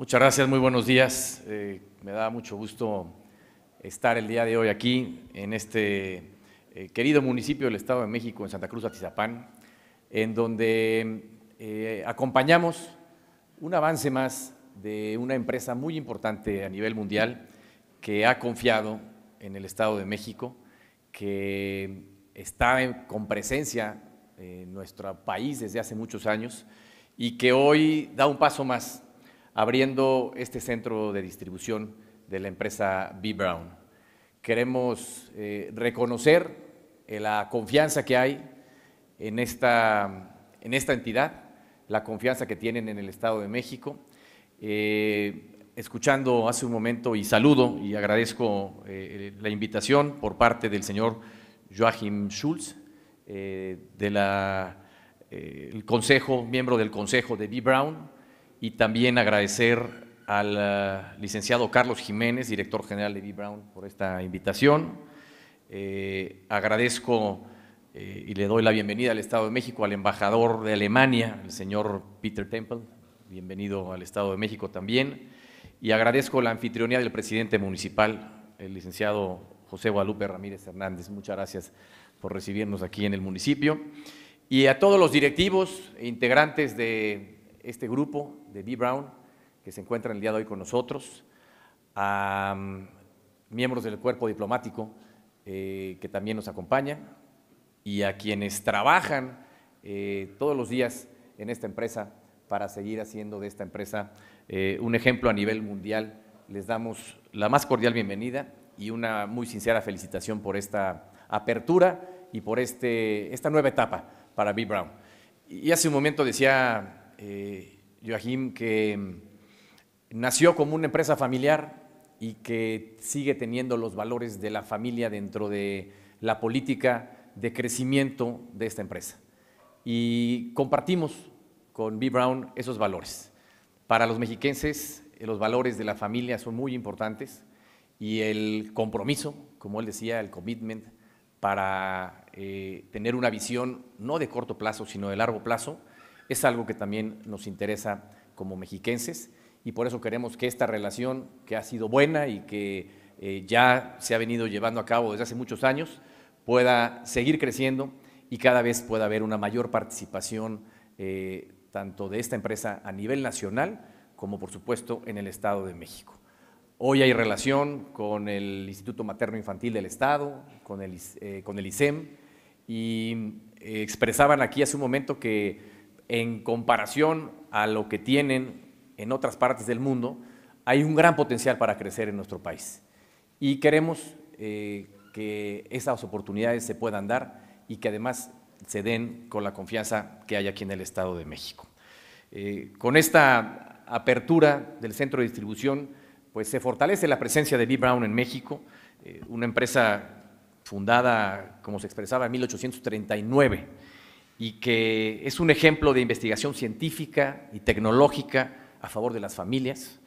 Muchas gracias, muy buenos días. Eh, me da mucho gusto estar el día de hoy aquí en este eh, querido municipio del Estado de México, en Santa Cruz, Atizapán, en donde eh, acompañamos un avance más de una empresa muy importante a nivel mundial que ha confiado en el Estado de México, que está con presencia en nuestro país desde hace muchos años y que hoy da un paso más abriendo este centro de distribución de la empresa B. Brown. Queremos eh, reconocer eh, la confianza que hay en esta, entidad, la confianza que tienen en el Estado de México. Eh, escuchando hace un momento y saludo y agradezco la invitación por parte del señor Joachim Schulz, Consejo, miembro del Consejo de B. Brown, y también agradecer al eh, licenciado Carlos Jiménez, director general de B. Brown, por esta invitación. Eh, agradezco eh, y le doy la bienvenida al Estado de México, al embajador de Alemania, el señor Peter Temple. Bienvenido al Estado de México también. Y agradezco la anfitrionía del presidente municipal, el licenciado José Guadalupe Ramírez Hernández. Muchas gracias por recibirnos aquí en el municipio. Y a todos los directivos e integrantes de este grupo de B. Brown, que se encuentra el día de hoy con nosotros, a mm, miembros del cuerpo diplomático eh, que también nos acompaña, y a quienes trabajan eh, todos los días en esta empresa para seguir haciendo de esta empresa eh, un ejemplo a nivel mundial. Les damos la más cordial bienvenida y una muy sincera felicitación por esta apertura y por este, esta nueva etapa para B. Brown. Y hace un momento decía eh, Joachim, que mm, nació como una empresa familiar y que sigue teniendo los valores de la familia dentro de la política de crecimiento de esta empresa. Y compartimos con B. Brown esos valores. Para los mexiquenses, eh, los valores de la familia son muy importantes y el compromiso, como él decía, el commitment, para eh, tener una visión no de corto plazo, sino de largo plazo, es algo que también nos interesa como mexiquenses y por eso queremos que esta relación, que ha sido buena y que eh, ya se ha venido llevando a cabo desde hace muchos años, pueda seguir creciendo y cada vez pueda haber una mayor participación eh, tanto de esta empresa a nivel nacional como por supuesto en el Estado de México. Hoy hay relación con el Instituto Materno Infantil del Estado, con el, eh, con el ISEM, y eh, expresaban aquí hace un momento que en comparación a lo que tienen en otras partes del mundo, hay un gran potencial para crecer en nuestro país. Y queremos eh, que esas oportunidades se puedan dar y que además se den con la confianza que hay aquí en el Estado de México. Eh, con esta apertura del centro de distribución, pues se fortalece la presencia de B. Brown en México, eh, una empresa fundada, como se expresaba, en 1839 y que es un ejemplo de investigación científica y tecnológica a favor de las familias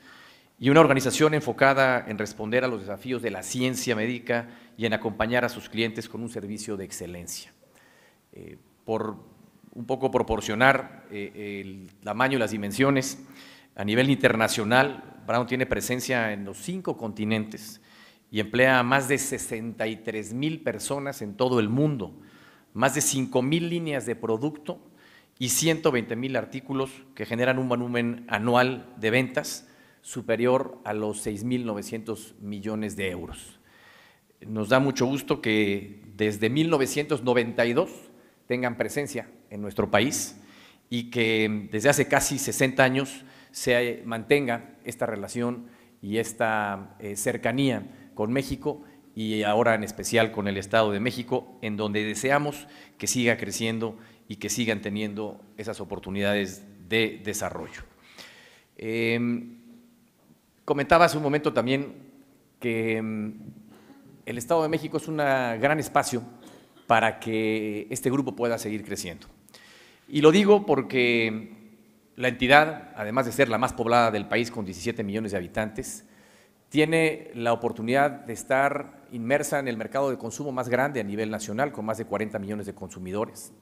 y una organización enfocada en responder a los desafíos de la ciencia médica y en acompañar a sus clientes con un servicio de excelencia. Eh, por un poco proporcionar eh, el tamaño y las dimensiones, a nivel internacional, Brown tiene presencia en los cinco continentes y emplea a más de 63 mil personas en todo el mundo más de 5.000 líneas de producto y mil artículos que generan un volumen anual de ventas superior a los 6.900 millones de euros. Nos da mucho gusto que desde 1992 tengan presencia en nuestro país y que desde hace casi 60 años se mantenga esta relación y esta eh, cercanía con México y ahora en especial con el Estado de México, en donde deseamos que siga creciendo y que sigan teniendo esas oportunidades de desarrollo. Em, comentaba hace un momento también que em, el Estado de México es un gran espacio para que este grupo pueda seguir creciendo. Y lo digo porque la entidad, además de ser la más poblada del país con 17 millones de habitantes, tiene la oportunidad de estar inmersa en el mercado de consumo más grande a nivel nacional, con más de 40 millones de consumidores.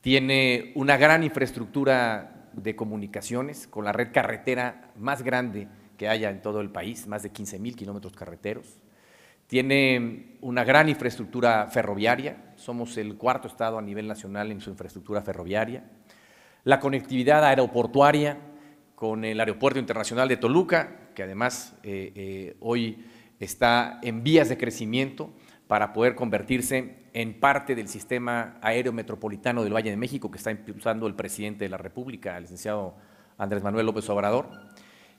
Tiene una gran infraestructura de comunicaciones, con la red carretera más grande que haya en todo el país, más de 15 mil kilómetros carreteros. Tiene una gran infraestructura ferroviaria, somos el cuarto estado a nivel nacional en su infraestructura ferroviaria. La conectividad aeroportuaria con el Aeropuerto Internacional de Toluca, que además eh, eh, hoy está en vías de crecimiento para poder convertirse en parte del sistema aéreo metropolitano del Valle de México que está impulsando el presidente de la República, el licenciado Andrés Manuel López Obrador,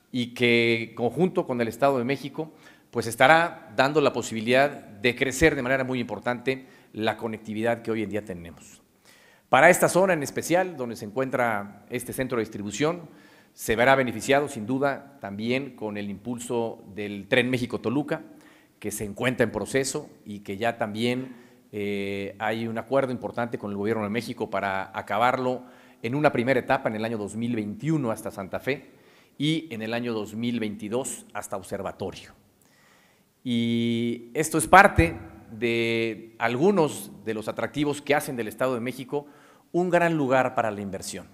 y que conjunto con el Estado de México, pues estará dando la posibilidad de crecer de manera muy importante la conectividad que hoy en día tenemos. Para esta zona en especial, donde se encuentra este centro de distribución, se verá beneficiado, sin duda, también con el impulso del Tren México-Toluca, que se encuentra en proceso y que ya también eh, hay un acuerdo importante con el Gobierno de México para acabarlo en una primera etapa en el año 2021 hasta Santa Fe y en el año 2022 hasta Observatorio. Y esto es parte de algunos de los atractivos que hacen del Estado de México un gran lugar para la inversión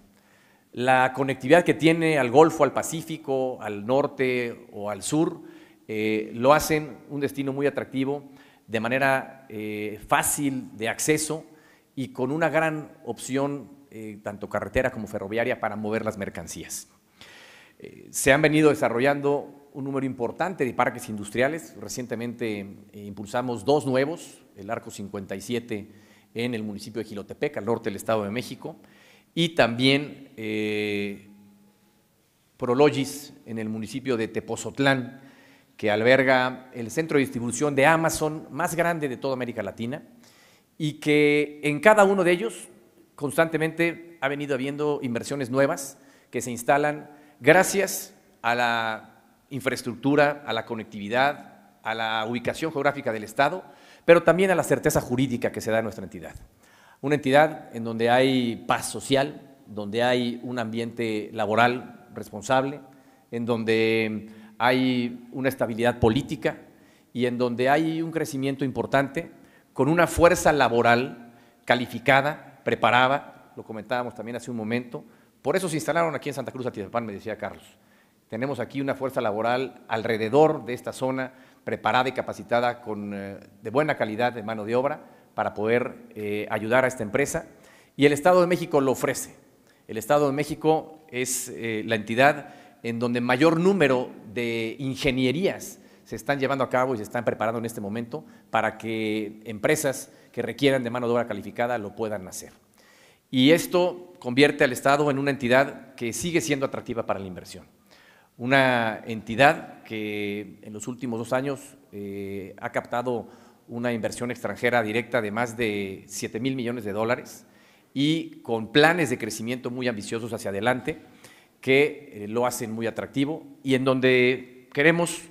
la conectividad que tiene al Golfo, al Pacífico, al norte o al sur, eh, lo hacen un destino muy atractivo, de manera eh, fácil de acceso y con una gran opción, eh, tanto carretera como ferroviaria, para mover las mercancías. se han venido desarrollando un número importante de parques industriales. Recientemente impulsamos dos nuevos, el Arco 57 en el municipio de Gilotepec, al norte del Estado de México, y también eh, Prologis en el municipio de Tepozotlán, que alberga el centro de distribución de Amazon más grande de toda América Latina y que en cada uno de ellos constantemente ha venido habiendo inversiones nuevas que se instalan gracias a la infraestructura, a la conectividad, a la ubicación geográfica del Estado, pero también a la certeza jurídica que se da en nuestra entidad una entidad en donde hay paz social, donde hay un ambiente laboral responsable, en donde hay una estabilidad política y en donde hay un crecimiento importante con una fuerza laboral calificada, preparada, lo comentábamos también hace un momento, por eso se instalaron aquí en Santa Cruz Atizapán, me decía Carlos. Tenemos aquí una fuerza laboral alrededor de esta zona preparada y capacitada con, eh, de buena calidad de mano de obra para poder eh, ayudar a esta empresa. Y el Estado de México lo ofrece. El Estado de México es eh, la entidad en donde mayor número de ingenierías se están llevando a cabo y se están preparando en este momento para que empresas que requieran de mano de obra calificada lo puedan hacer. Y esto convierte al Estado en una entidad que sigue siendo atractiva para la inversión. Una entidad que en los últimos dos años eh, ha captado una inversión extranjera directa de más de 7 mil millones de dólares y con planes de crecimiento muy ambiciosos hacia adelante que eh, lo hacen muy atractivo y en donde queremos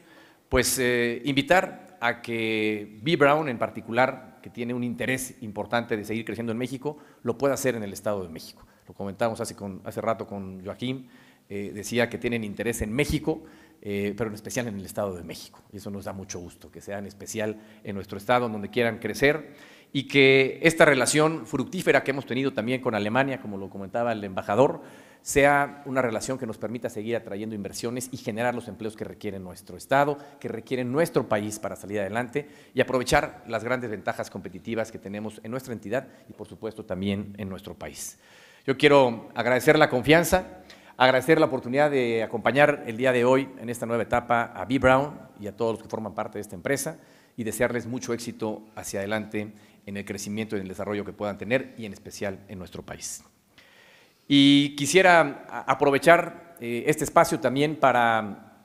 pues eh, invitar a que B. Brown en particular, que tiene un interés importante de seguir creciendo en México, lo pueda hacer en el Estado de México. Lo comentamos hace, hace rato con Joaquín, eh, decía que tienen interés en México, eh, pero en especial en el Estado de México. Y eso nos da mucho gusto, que sea en especial en nuestro Estado, donde quieran crecer, y que esta relación fructífera que hemos tenido también con Alemania, como lo comentaba el embajador, sea una relación que nos permita seguir atrayendo inversiones y generar los empleos que requiere nuestro Estado, que requiere nuestro país para salir adelante y aprovechar las grandes ventajas competitivas que tenemos en nuestra entidad y por supuesto también en nuestro país. Yo quiero agradecer la confianza Agradecer la oportunidad de acompañar el día de hoy en esta nueva etapa a B. Brown y a todos los que forman parte de esta empresa y desearles mucho éxito hacia adelante en el crecimiento y en el desarrollo que puedan tener y en especial en nuestro país. Y quisiera aprovechar eh, este espacio también para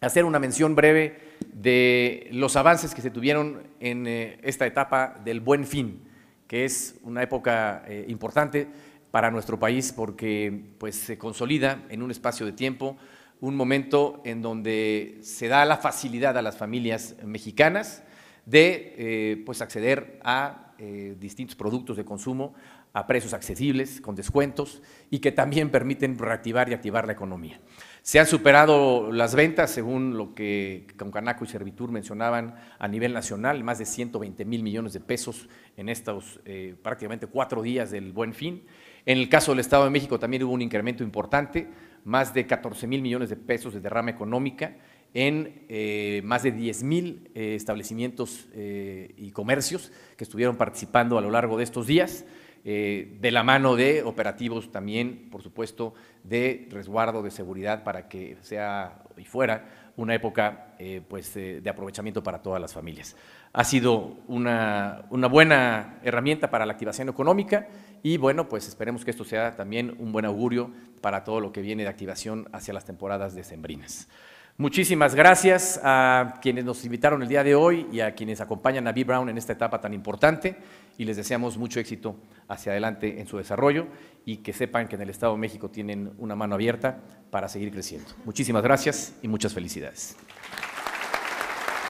hacer una mención breve de los avances que se tuvieron en eh, esta etapa del buen fin, que es una época eh, importante para nuestro país porque pues, se consolida en un espacio de tiempo un momento en donde se da la facilidad a las familias mexicanas de eh, pues, acceder a eh, distintos productos de consumo a precios accesibles, con descuentos, y que también permiten reactivar y activar la economía. Se han superado las ventas, según lo que Concanaco y Servitur mencionaban a nivel nacional, más de 120 mil millones de pesos en estos eh, prácticamente cuatro días del buen fin. En el caso del Estado de México también hubo un incremento importante, más de 14 mil millones de pesos de derrama económica en eh, más de 10 mil eh, establecimientos y comercios que estuvieron participando a lo largo de estos días. Eh, de la mano de operativos también, por supuesto, de resguardo, de seguridad, para que sea y fuera una época eh, pues, eh, de aprovechamiento para todas las familias. Ha sido una, una, buena herramienta para la activación económica y bueno, pues esperemos que esto sea también un buen augurio para todo lo que viene de activación hacia las temporadas decembrinas. Muchísimas gracias a quienes nos invitaron el día de hoy y a quienes acompañan a B. Brown en esta etapa tan importante y les deseamos mucho éxito hacia adelante en su desarrollo y que sepan que en el Estado de México tienen una mano abierta para seguir creciendo. Muchísimas gracias y muchas felicidades.